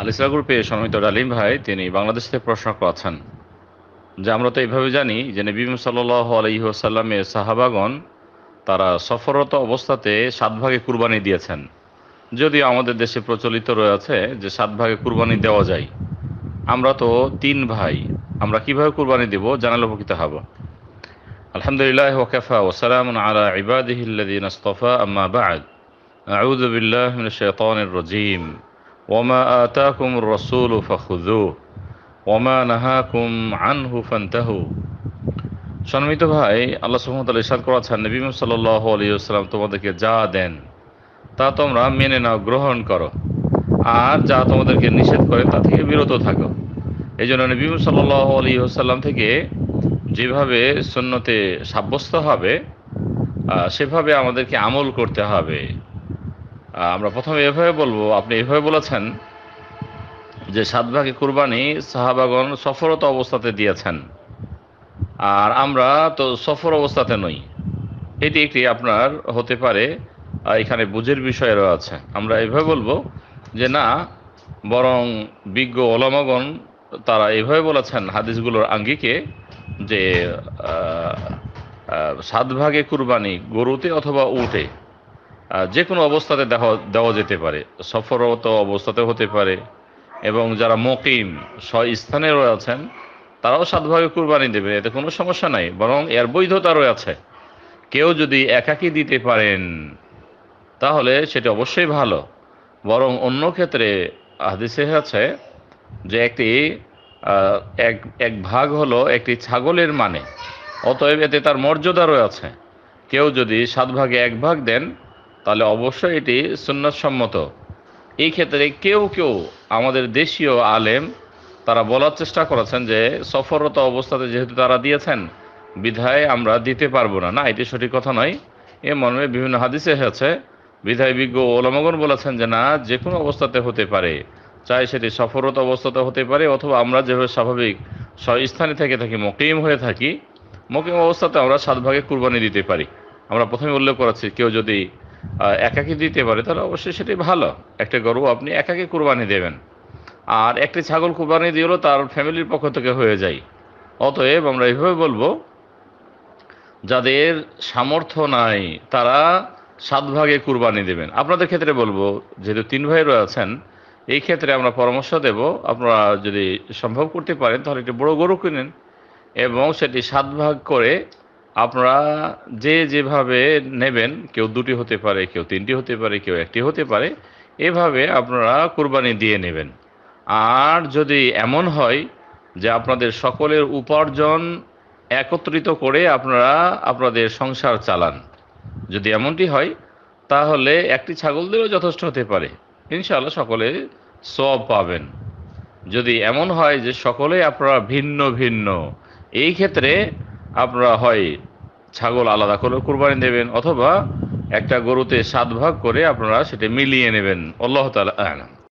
আলিসা গ্রুপে সমিত ডালিম ভাই তিনি বাংলাদেশ থেকে প্রশ্ন করছেন যে আমরা তো এইভাবে জানি যে নবী সাল্লাহ আলহিহসাল্লামের সাহাবাগন তারা সফররত অবস্থাতে সাত ভাগে কুরবানি দিয়েছেন যদিও আমাদের দেশে প্রচলিত রয়েছে যে সাত ভাগে কুরবানি দেওয়া যায় আমরা তো তিন ভাই আমরা কিভাবে কুরবানি দেব জানালে উপকৃত হব আলহামদুলিল্লাহ ওকাফা ওসালাম আলা ইবাদিহিল্লাদিন আস্তফা আম্মা বাদ আউদ্দিল্লাহ রজিম ওমা আতাকুম রসুল ফখুজু ওমা নাহাকুম আনহু ফান্তাহু সম্মিত ভাই আল্লাহ সুহামতাল ইসাদ করাচ্ছেন নবীম সাল্লাহ আলিয়াল্লাম তোমাদেরকে যা দেন তা তোমরা মেনে নাও গ্রহণ করো আর যা তোমাদেরকে নিষেধ করে তা থেকে বিরত থাকো এই জন্য নবীম সাল্লাহ আলিয়াল্লাম থেকে যেভাবে সুন্নতে সাব্যস্ত হবে সেভাবে আমাদেরকে আমল করতে হবে আমরা প্রথমে এভাবে বলবো আপনি এভাবে বলেছেন যে সাত ভাগে কুরবানি সাহাবাগন সফরত অবস্থাতে দিয়েছেন আর আমরা তো সফর অবস্থাতে নই এটি একটি আপনার হতে পারে এখানে বুঝের বিষয় রয়েছে আমরা এভাবে বলবো যে না বরং বিজ্ঞ ওলামাগণ তারা এভাবে বলেছেন হাদিসগুলোর আঙ্গিকে যে সাত ভাগে কুরবানি গরুতে অথবা উঠে যে কোনো অবস্থাতে দেখা দেওয়া যেতে পারে সফররত অবস্থাতে হতে পারে এবং যারা মকিম স্বস্থানে আছেন তারাও সাতভাগে কুরবানি দেবে এতে কোনো সমস্যা নাই বরং এর বৈধতা রয়েছে কেউ যদি একাকি দিতে পারেন তাহলে সেটা অবশ্যই ভালো বরং অন্য ক্ষেত্রে হাদিসে আছে যে একটি এক এক ভাগ হলো একটি ছাগলের মানে অতএব এতে তার মর্যাদা রয়েছে কেউ যদি সাত ভাগে এক ভাগ দেন তাহলে অবশ্যই এটি সুন্নাসম্মত এই ক্ষেত্রে কেউ কেউ আমাদের দেশীয় আলেম তারা বলার চেষ্টা করেছেন যে সফররত অবস্থাতে যেহেতু তারা দিয়েছেন বিধায় আমরা দিতে পারবো না না এটি সঠিক কথা নয় এ মর্মে বিভিন্ন হাদিসে এসেছে বিধায় বিজ্ঞ ওলামগণ বলেছেন যে না যে কোনো অবস্থাতে হতে পারে চাই সেটি সফররত অবস্থাতে হতে পারে অথবা আমরা যেভাবে স্বাভাবিক স্থানে থেকে থাকি মকিম হয়ে থাকি মকিম অবস্থাতে আমরা সাত ভাগে কুরবানি দিতে পারি আমরা প্রথমে উল্লেখ করেছি কেউ যদি একাকে দিতে পারে তাহলে অবশ্যই সেটি ভালো একটা গরু আপনি একাকে কোরবানি দেবেন আর একটি ছাগল কোরবানি দিলেও তার ফ্যামিলির পক্ষ থেকে হয়ে যায় অতএব আমরা এইভাবে বলবো যাদের সামর্থ্য নাই তারা সাত ভাগে কুরবানি দেবেন আপনাদের ক্ষেত্রে বলবো যেহেতু তিন ভাই রয়েছেন এই ক্ষেত্রে আমরা পরামর্শ দেব আপনারা যদি সম্ভব করতে পারেন তাহলে একটি বড় গরু কিনেন এবং সেটি সাত ভাগ করে আপনারা যে যেভাবে নেবেন কেউ দুটি হতে পারে কেউ তিনটি হতে পারে কেউ একটি হতে পারে এভাবে আপনারা কুরবানি দিয়ে নেবেন আর যদি এমন হয় যে আপনাদের সকলের উপার্জন একত্রিত করে আপনারা আপনাদের সংসার চালান যদি এমনটি হয় তাহলে একটি ছাগল দিলেও যথেষ্ট হতে পারে ইনশাআল্লাহ সকলে সব পাবেন যদি এমন হয় যে সকলে আপনারা ভিন্ন ভিন্ন এই ক্ষেত্রে আপনারা হয় ছাগল আলাদা করে কোরবানি দেবেন অথবা একটা গরুতে সাত ভাগ করে আপনারা সেটা মিলিয়ে নেবেন আল্লাহ তালা